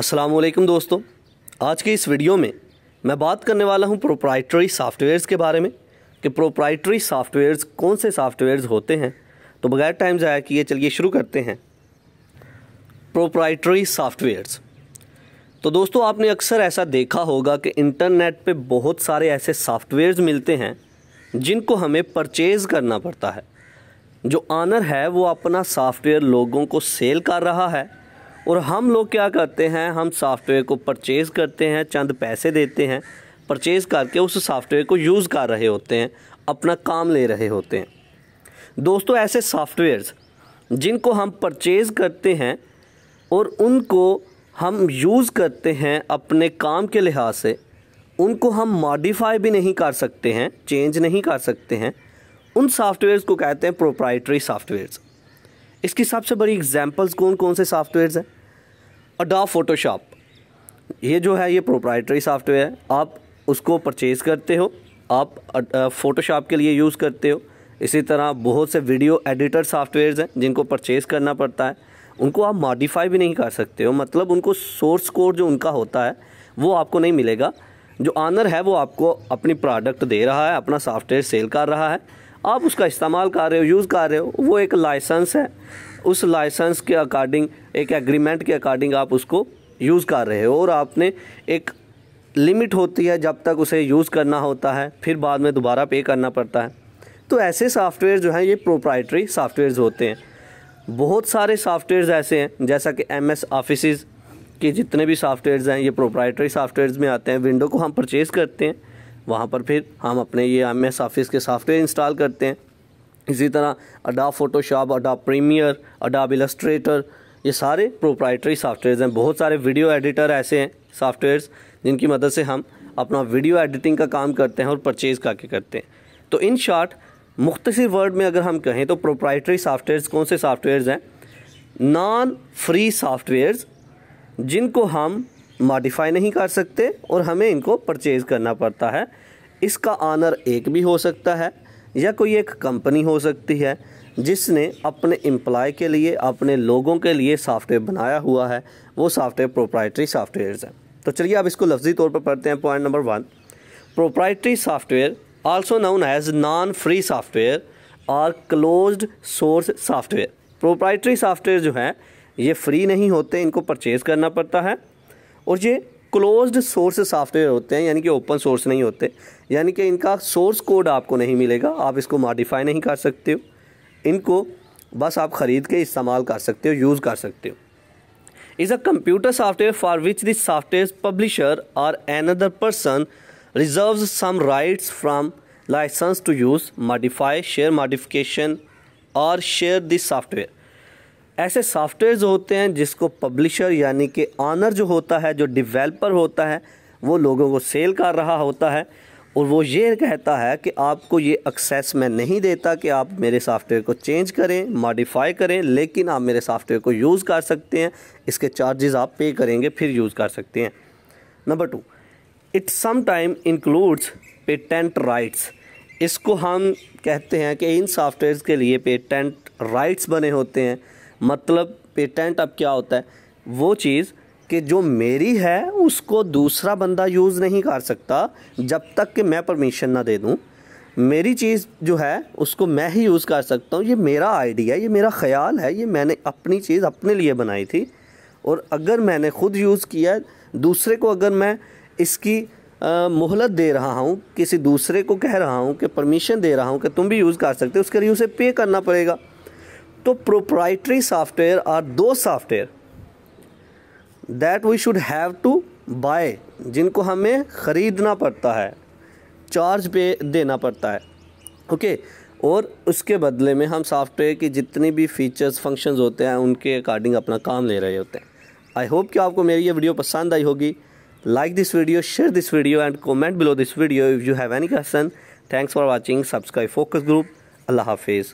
असलम दोस्तों आज के इस वीडियो में मैं बात करने वाला हूं प्रोप्राइटरी सॉफ्टवेयर्स के बारे में कि प्रोप्राइटरी सॉफ्टवेयर्स कौन से सॉफ्टवेयर्स होते हैं तो बगैर टाइम ज़ाया किए चलिए शुरू करते हैं प्रोप्राइटरी सॉफ्टवेयर्स तो दोस्तों आपने अक्सर ऐसा देखा होगा कि इंटरनेट पर बहुत सारे ऐसे सॉफ्टवेयर्स मिलते हैं जिनको हमें परचेज़ करना पड़ता है जो आनर है वो अपना सॉफ्टवेयर लोगों को सेल कर रहा है और हम लोग क्या करते हैं हम सॉफ्टवेयर को परचेज़ करते हैं चंद पैसे देते हैं परचेज़ करके उस सॉफ्टवेयर को यूज़ कर रहे होते हैं अपना काम ले रहे होते हैं दोस्तों ऐसे सॉफ्टवेयर्स जिनको हम परचेज़ करते हैं और उनको हम यूज़ करते हैं अपने काम के लिहाज से उनको हम मॉडिफाई भी नहीं कर सकते हैं चेंज नहीं कर सकते हैं उन सॉफ्टवेयर्स को कहते हैं प्रोप्राइटरी सॉफ्टवेयर्स इसकी सबसे बड़ी एग्जांपल्स कौन कौन से सॉफ्टवेयर्स हैं अडा फ़ोटोशॉप ये जो है ये प्रोप्राइटरी सॉफ्टवेयर है आप उसको परचेज़ करते हो आप फ़ोटोशॉप के लिए यूज़ करते हो इसी तरह बहुत से वीडियो एडिटर सॉफ्टवेयर्स हैं जिनको परचेज़ करना पड़ता है उनको आप मॉडिफाई भी नहीं कर सकते हो मतलब उनको सोर्स कोड जो उनका होता है वो आपको नहीं मिलेगा जो आनर है वो आपको अपनी प्रोडक्ट दे रहा है अपना सॉफ्टवेयर सेल कर रहा है आप उसका इस्तेमाल कर रहे हो यूज़ कर रहे हो वो एक लाइसेंस है उस लाइसेंस के अकॉर्डिंग एक एग्रीमेंट के अकॉर्डिंग आप उसको यूज़ कर रहे हो और आपने एक लिमिट होती है जब तक उसे यूज़ करना होता है फिर बाद में दोबारा पे करना पड़ता है तो ऐसे सॉफ्टवेयर जो हैं ये प्रोप्राइटरी सॉफ्टवेयर होते हैं बहुत सारे सॉफ्टवेयर ऐसे हैं जैसा कि एम एस ऑफिस के जितने भी सॉफ्टवेयर हैं ये प्रोप्राइटरी सॉफ्टवेयर में आते हैं विंडो को हम परचेज़ करते हैं वहाँ पर फिर हम अपने ये एम एस ऑफिस के सॉफ्टवेयर इंस्टॉल करते हैं इसी तरह Adobe Photoshop Adobe Premiere Adobe Illustrator ये सारे प्रोप्राइटरी सॉफ्टवेयर हैं बहुत सारे वीडियो एडिटर ऐसे हैं सॉफ्टवेयर्स जिनकी मदद से हम अपना वीडियो एडिटिंग का काम करते हैं और परचेज़ करके करते हैं तो इन शॉर्ट मुख्तर वर्ड में अगर हम कहें तो प्रोप्राइटरी सॉफ्टवेयर्स कौन से सॉफ्टवेयर्स हैं नॉन फ्री सॉफ्टवेयर्स जिनको हम मॉडिफाई नहीं कर सकते और हमें इनको परचेज़ करना पड़ता है इसका आनर एक भी हो सकता है या कोई एक कंपनी हो सकती है जिसने अपने एम्प्लॉय के लिए अपने लोगों के लिए सॉफ्टवेयर बनाया हुआ है वो सॉफ्टवेयर प्रोप्राइटरी सॉफ्टवेयर हैं तो चलिए आप इसको लफ्जी तौर पर पढ़ते हैं point number one proprietary software also known as non free software और closed source software proprietary software जो हैं ये फ्री नहीं होते इनको परचेज़ करना पड़ता है और ये क्लोज्ड सोर्स सॉफ्टवेयर होते हैं यानी कि ओपन सोर्स नहीं होते यानी कि इनका सोर्स कोड आपको नहीं मिलेगा आप इसको मॉडिफाई नहीं कर सकते हो इनको बस आप ख़रीद के इस्तेमाल कर सकते हो यूज़ कर सकते हो is a computer software for which this software publisher और other person reserve some rights from license to use modify share modification और शेयर दिस सॉफ्टवेयर ऐसे सॉफ्टवेयर जो होते हैं जिसको पब्लिशर यानी कि ऑनर जो होता है जो डिवेलपर होता है वो लोगों को सेल कर रहा होता है और वो ये कहता है कि आपको ये एक्सेस मैं नहीं देता कि आप मेरे सॉफ्टवेयर को चेंज करें मॉडिफाई करें लेकिन आप मेरे सॉफ्टवेयर को यूज़ कर सकते हैं इसके चार्जेस आप पे करेंगे फिर यूज़ कर सकते हैं नंबर टू इट समाइम इंक्लूड्स पेटेंट राइट्स इसको हम कहते हैं कि इन सॉफ्टवेयर के लिए पेटेंट राइट्स बने होते हैं मतलब पेटेंट अब क्या होता है वो चीज़ कि जो मेरी है उसको दूसरा बंदा यूज़ नहीं कर सकता जब तक कि मैं परमिशन ना दे दूँ मेरी चीज़ जो है उसको मैं ही यूज़ कर सकता हूँ ये मेरा आइडिया है ये मेरा ख्याल है ये मैंने अपनी चीज़ अपने लिए बनाई थी और अगर मैंने ख़ुद यूज़ किया दूसरे को अगर मैं इसकी मोहलत दे रहा हूँ किसी दूसरे को कह रहा हूँ कि परमिशन दे रहा हूँ कि तुम भी यूज़ कर सकते हो उसके लिए उसे पे करना पड़ेगा तो proprietary software are those software that we should have to buy जिनको हमें ख़रीदना पड़ता है चार्ज पे देना पड़ता है ओके okay? और उसके बदले में हम सॉफ्टवेयर की जितनी भी फीचर्स फंक्शंस होते हैं उनके अकॉर्डिंग अपना काम ले रहे होते हैं आई होप कि आपको मेरी ये वीडियो पसंद आई होगी like this video share this video and comment below this video if you have any question thanks for watching subscribe focus group अल्लाह हाफिज़